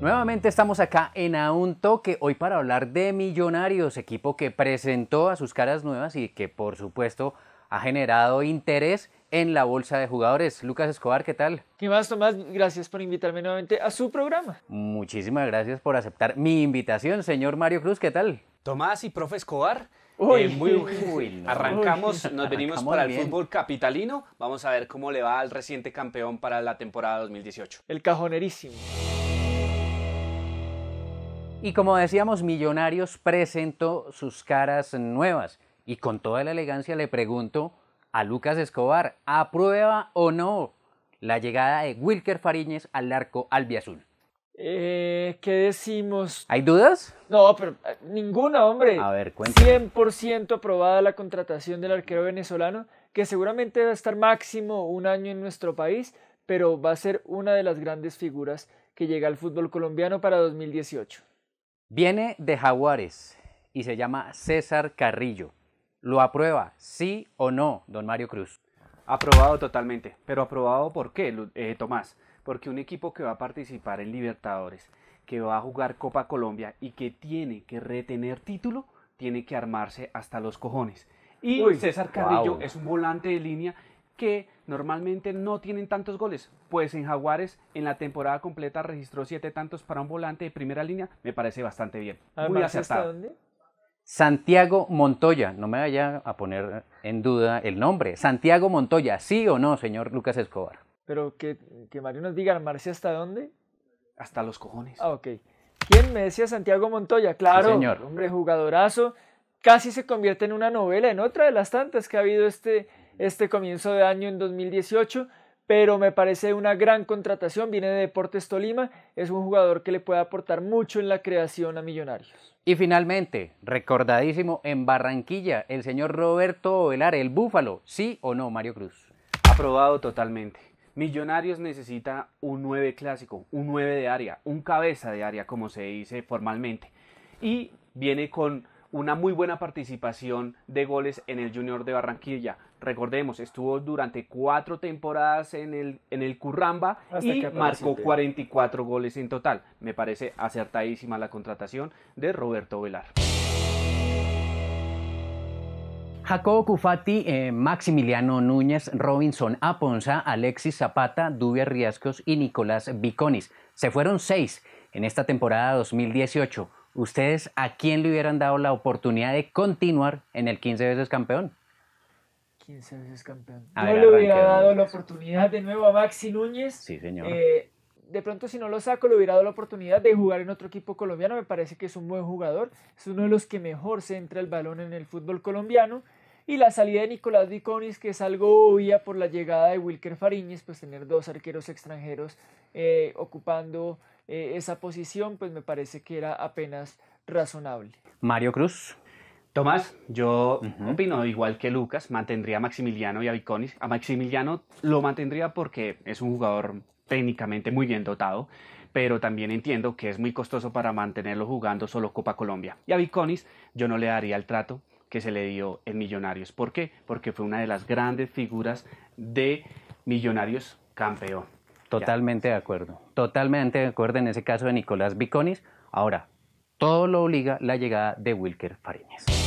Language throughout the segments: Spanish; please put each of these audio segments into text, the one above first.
Nuevamente estamos acá en A un toque, hoy para hablar de Millonarios, equipo que presentó a sus caras nuevas y que por supuesto ha generado interés en la bolsa de jugadores. Lucas Escobar, ¿qué tal? ¿Qué más, Tomás? Gracias por invitarme nuevamente a su programa. Muchísimas gracias por aceptar mi invitación, señor Mario Cruz, ¿qué tal? Tomás y profe Escobar, eh, muy, bien arrancamos, nos venimos para el fútbol capitalino. Vamos a ver cómo le va al reciente campeón para la temporada 2018. El cajonerísimo. Y como decíamos, Millonarios presentó sus caras nuevas y con toda la elegancia le pregunto a Lucas Escobar, ¿aprueba o no la llegada de Wilker Fariñez al arco albiazul? Eh, ¿Qué decimos? ¿Hay dudas? No, pero eh, ninguna, hombre. A ver, 100% aprobada la contratación del arquero venezolano, que seguramente va a estar máximo un año en nuestro país, pero va a ser una de las grandes figuras que llega al fútbol colombiano para 2018. Viene de Jaguares y se llama César Carrillo. ¿Lo aprueba, sí o no, don Mario Cruz? Aprobado totalmente. ¿Pero aprobado por qué, eh, Tomás? Porque un equipo que va a participar en Libertadores, que va a jugar Copa Colombia y que tiene que retener título, tiene que armarse hasta los cojones. Y César Carrillo es un volante de línea que normalmente no tienen tantos goles. Pues en Jaguares, en la temporada completa, registró siete tantos para un volante de primera línea. Me parece bastante bien. Muy acertado. Dónde? Santiago Montoya, no me vaya a poner en duda el nombre. Santiago Montoya, ¿sí o no, señor Lucas Escobar? Pero que, que Mario nos diga, ¿Marcia hasta dónde? Hasta los cojones. Ah, ok. ¿Quién me decía Santiago Montoya? Claro, hombre jugadorazo. Casi se convierte en una novela, en otra de las tantas que ha habido este, este comienzo de año en 2018, pero me parece una gran contratación, viene de Deportes Tolima, es un jugador que le puede aportar mucho en la creación a Millonarios. Y finalmente, recordadísimo, en Barranquilla, el señor Roberto Velar, el Búfalo, ¿sí o no, Mario Cruz? Aprobado totalmente. Millonarios necesita un 9 clásico, un 9 de área, un cabeza de área, como se dice formalmente. Y viene con una muy buena participación de goles en el Junior de Barranquilla recordemos, estuvo durante cuatro temporadas en el, en el Curramba y marcó 44 goles en total. Me parece acertadísima la contratación de Roberto Velar. Jacobo Cufati, eh, Maximiliano Núñez, Robinson Aponza, Alexis Zapata, Dubia Riascos y Nicolás Viconis. Se fueron seis en esta temporada 2018. ¿Ustedes a quién le hubieran dado la oportunidad de continuar en el 15 veces campeón? 15 veces campeón. le hubiera dado la oportunidad de nuevo a Maxi Núñez. Sí, señor. Eh, de pronto si no lo saco, le hubiera dado la oportunidad de jugar en otro equipo colombiano. Me parece que es un buen jugador. Es uno de los que mejor centra el balón en el fútbol colombiano. Y la salida de Nicolás Diconis, que es algo obvia por la llegada de Wilker Fariñez, pues tener dos arqueros extranjeros eh, ocupando eh, esa posición, pues me parece que era apenas razonable. Mario Cruz. Tomás, yo opino igual que Lucas, mantendría a Maximiliano y a Viconis. A Maximiliano lo mantendría porque es un jugador técnicamente muy bien dotado, pero también entiendo que es muy costoso para mantenerlo jugando solo Copa Colombia. Y a Viconis yo no le daría el trato que se le dio en Millonarios. ¿Por qué? Porque fue una de las grandes figuras de Millonarios campeón. Totalmente de acuerdo. Totalmente de acuerdo en ese caso de Nicolás Viconis. Ahora, todo lo obliga la llegada de Wilker Fariñez.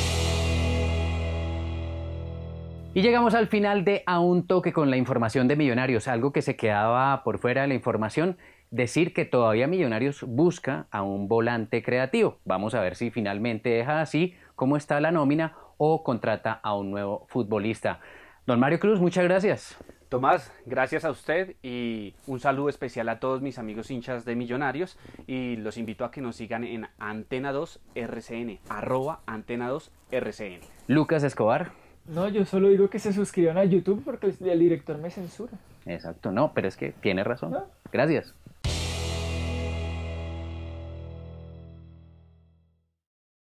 Y llegamos al final de A un toque con la información de Millonarios, algo que se quedaba por fuera de la información, decir que todavía Millonarios busca a un volante creativo. Vamos a ver si finalmente deja así cómo está la nómina o contrata a un nuevo futbolista. Don Mario Cruz, muchas gracias. Tomás, gracias a usted y un saludo especial a todos mis amigos hinchas de Millonarios y los invito a que nos sigan en Antena 2 RCN, arroba Antena 2 RCN. Lucas Escobar. No, yo solo digo que se suscriban a YouTube porque el director me censura. Exacto, no, pero es que tiene razón. Gracias.